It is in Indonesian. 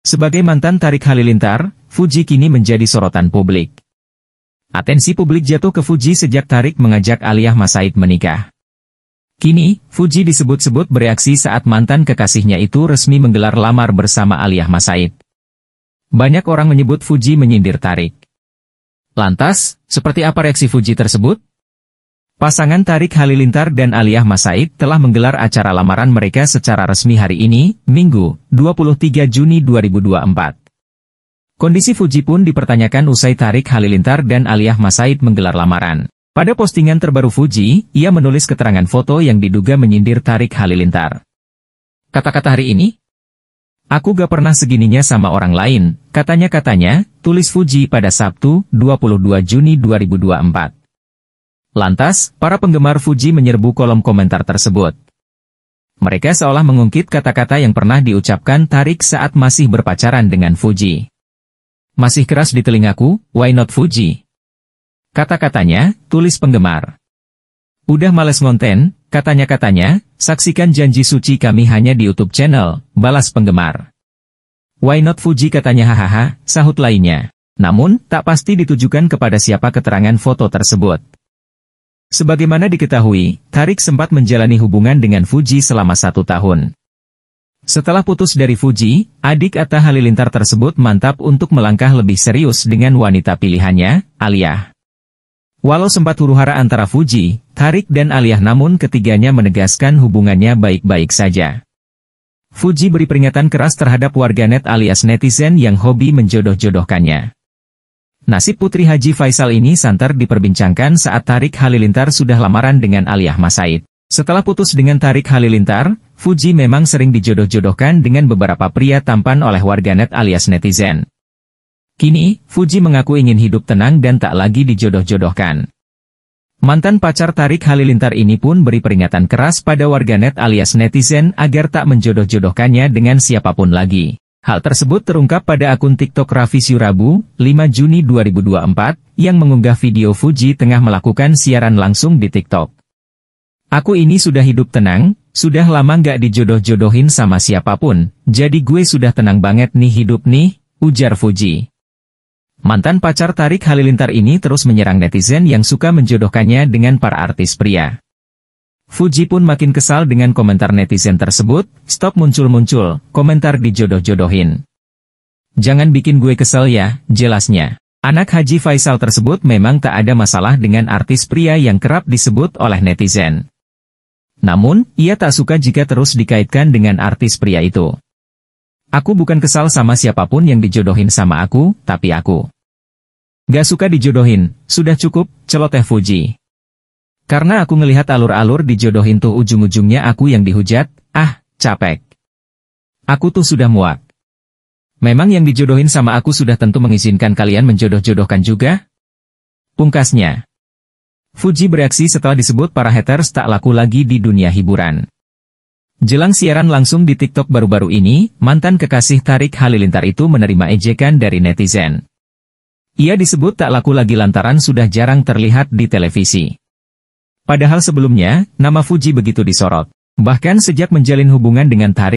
Sebagai mantan Tarik Halilintar, Fuji kini menjadi sorotan publik. Atensi publik jatuh ke Fuji sejak Tarik mengajak Aliyah Masaid menikah. Kini, Fuji disebut-sebut bereaksi saat mantan kekasihnya itu resmi menggelar lamar bersama Aliyah Masaid. Banyak orang menyebut Fuji menyindir Tarik. Lantas, seperti apa reaksi Fuji tersebut? Pasangan Tarik Halilintar dan Aliyah Masaid telah menggelar acara lamaran mereka secara resmi hari ini, Minggu, 23 Juni 2024. Kondisi Fuji pun dipertanyakan usai Tarik Halilintar dan Aliyah Masaid menggelar lamaran. Pada postingan terbaru Fuji, ia menulis keterangan foto yang diduga menyindir Tarik Halilintar. Kata-kata hari ini? Aku gak pernah segininya sama orang lain, katanya-katanya, tulis Fuji pada Sabtu, 22 Juni 2024. Lantas, para penggemar Fuji menyerbu kolom komentar tersebut. Mereka seolah mengungkit kata-kata yang pernah diucapkan Tarik saat masih berpacaran dengan Fuji. Masih keras di telingaku, why not Fuji? Kata-katanya, tulis penggemar. Udah males ngonten, katanya-katanya, saksikan janji suci kami hanya di YouTube channel, balas penggemar. Why not Fuji katanya hahaha, sahut lainnya. Namun, tak pasti ditujukan kepada siapa keterangan foto tersebut. Sebagaimana diketahui, Tarik sempat menjalani hubungan dengan Fuji selama satu tahun. Setelah putus dari Fuji, adik Atta Halilintar tersebut mantap untuk melangkah lebih serius dengan wanita pilihannya, Aliyah. Walau sempat huru-hara antara Fuji, Tarik dan Aliyah namun ketiganya menegaskan hubungannya baik-baik saja. Fuji beri peringatan keras terhadap warganet alias netizen yang hobi menjodoh-jodohkannya. Nasib Putri Haji Faisal ini santer diperbincangkan saat Tarik Halilintar sudah lamaran dengan Aliyah Masaid. Setelah putus dengan Tarik Halilintar, Fuji memang sering dijodoh-jodohkan dengan beberapa pria tampan oleh warganet alias netizen. Kini, Fuji mengaku ingin hidup tenang dan tak lagi dijodoh-jodohkan. Mantan pacar Tarik Halilintar ini pun beri peringatan keras pada warganet alias netizen agar tak menjodoh-jodohkannya dengan siapapun lagi. Hal tersebut terungkap pada akun TikTok Raffi Syurabu, 5 Juni 2024, yang mengunggah video Fuji tengah melakukan siaran langsung di TikTok. Aku ini sudah hidup tenang, sudah lama nggak dijodoh-jodohin sama siapapun, jadi gue sudah tenang banget nih hidup nih, ujar Fuji. Mantan pacar Tarik Halilintar ini terus menyerang netizen yang suka menjodohkannya dengan para artis pria. Fuji pun makin kesal dengan komentar netizen tersebut, stop muncul-muncul, komentar dijodoh-jodohin. Jangan bikin gue kesel ya, jelasnya. Anak Haji Faisal tersebut memang tak ada masalah dengan artis pria yang kerap disebut oleh netizen. Namun, ia tak suka jika terus dikaitkan dengan artis pria itu. Aku bukan kesal sama siapapun yang dijodohin sama aku, tapi aku. Gak suka dijodohin, sudah cukup, celoteh Fuji. Karena aku melihat alur-alur dijodohin tuh ujung-ujungnya aku yang dihujat, ah, capek. Aku tuh sudah muak. Memang yang dijodohin sama aku sudah tentu mengizinkan kalian menjodoh-jodohkan juga? Pungkasnya. Fuji bereaksi setelah disebut para haters tak laku lagi di dunia hiburan. Jelang siaran langsung di TikTok baru-baru ini, mantan kekasih Tarik Halilintar itu menerima ejekan dari netizen. Ia disebut tak laku lagi lantaran sudah jarang terlihat di televisi. Padahal sebelumnya, nama Fuji begitu disorot. Bahkan sejak menjalin hubungan dengan Tari.